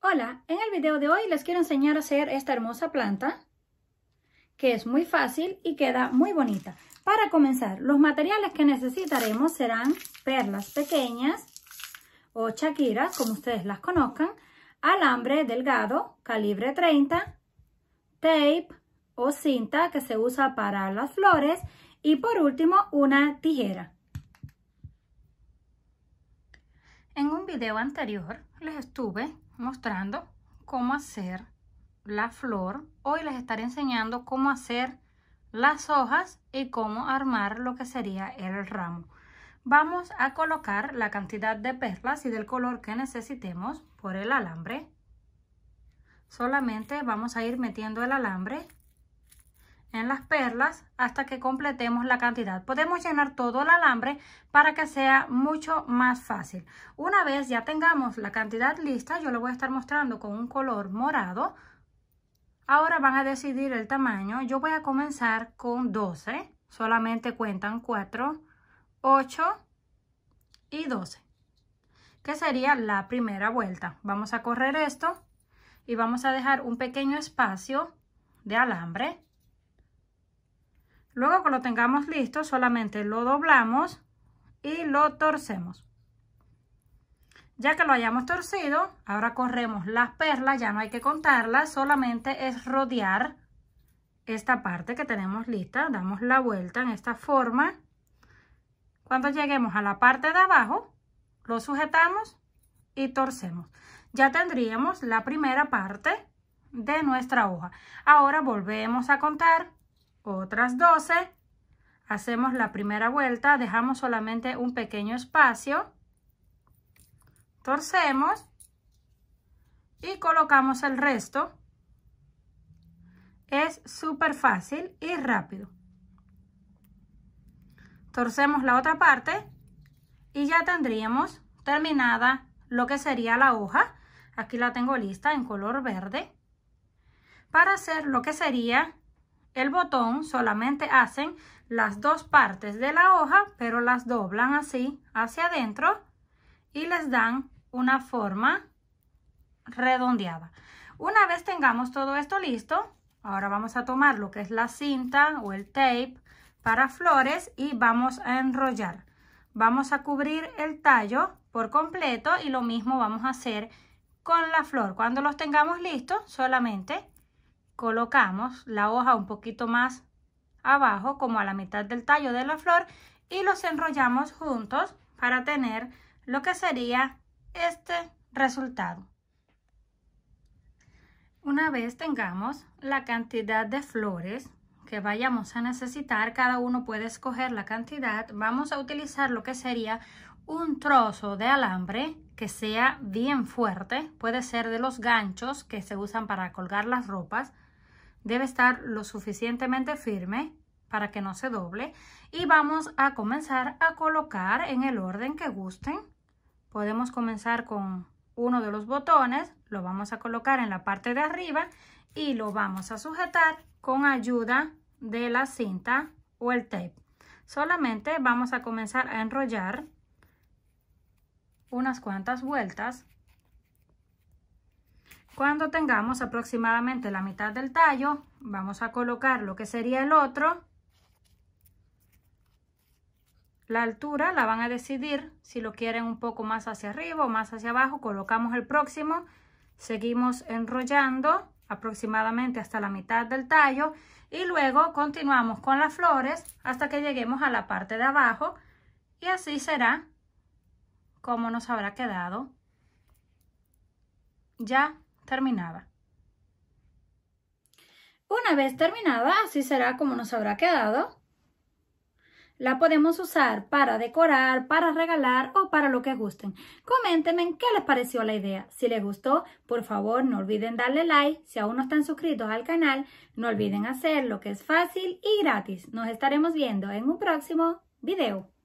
Hola, en el video de hoy les quiero enseñar a hacer esta hermosa planta que es muy fácil y queda muy bonita. Para comenzar, los materiales que necesitaremos serán perlas pequeñas o chaquiras, como ustedes las conozcan, alambre delgado, calibre 30, tape o cinta que se usa para las flores y por último una tijera. En un video anterior les estuve mostrando cómo hacer la flor. Hoy les estaré enseñando cómo hacer las hojas y cómo armar lo que sería el ramo. Vamos a colocar la cantidad de perlas y del color que necesitemos por el alambre. Solamente vamos a ir metiendo el alambre en las perlas hasta que completemos la cantidad. Podemos llenar todo el alambre para que sea mucho más fácil. Una vez ya tengamos la cantidad lista, yo lo voy a estar mostrando con un color morado. Ahora van a decidir el tamaño. Yo voy a comenzar con 12. Solamente cuentan 4, 8 y 12, que sería la primera vuelta. Vamos a correr esto y vamos a dejar un pequeño espacio de alambre Luego que lo tengamos listo, solamente lo doblamos y lo torcemos. Ya que lo hayamos torcido, ahora corremos las perlas, ya no hay que contarlas, solamente es rodear esta parte que tenemos lista. Damos la vuelta en esta forma. Cuando lleguemos a la parte de abajo, lo sujetamos y torcemos. Ya tendríamos la primera parte de nuestra hoja. Ahora volvemos a contar otras 12. Hacemos la primera vuelta, dejamos solamente un pequeño espacio, torcemos y colocamos el resto. Es súper fácil y rápido. Torcemos la otra parte y ya tendríamos terminada lo que sería la hoja. Aquí la tengo lista en color verde para hacer lo que sería el botón solamente hacen las dos partes de la hoja, pero las doblan así hacia adentro y les dan una forma redondeada. Una vez tengamos todo esto listo, ahora vamos a tomar lo que es la cinta o el tape para flores y vamos a enrollar. Vamos a cubrir el tallo por completo y lo mismo vamos a hacer con la flor. Cuando los tengamos listos, solamente colocamos la hoja un poquito más abajo, como a la mitad del tallo de la flor, y los enrollamos juntos para tener lo que sería este resultado. Una vez tengamos la cantidad de flores que vayamos a necesitar, cada uno puede escoger la cantidad, vamos a utilizar lo que sería un trozo de alambre que sea bien fuerte, puede ser de los ganchos que se usan para colgar las ropas, debe estar lo suficientemente firme para que no se doble y vamos a comenzar a colocar en el orden que gusten. Podemos comenzar con uno de los botones, lo vamos a colocar en la parte de arriba y lo vamos a sujetar con ayuda de la cinta o el tape. Solamente vamos a comenzar a enrollar unas cuantas vueltas cuando tengamos aproximadamente la mitad del tallo, vamos a colocar lo que sería el otro. La altura la van a decidir si lo quieren un poco más hacia arriba o más hacia abajo. Colocamos el próximo, seguimos enrollando aproximadamente hasta la mitad del tallo y luego continuamos con las flores hasta que lleguemos a la parte de abajo y así será como nos habrá quedado ya terminada. Una vez terminada, así será como nos habrá quedado. La podemos usar para decorar, para regalar o para lo que gusten. Coméntenme qué les pareció la idea. Si les gustó, por favor no olviden darle like. Si aún no están suscritos al canal, no olviden hacerlo que es fácil y gratis. Nos estaremos viendo en un próximo video.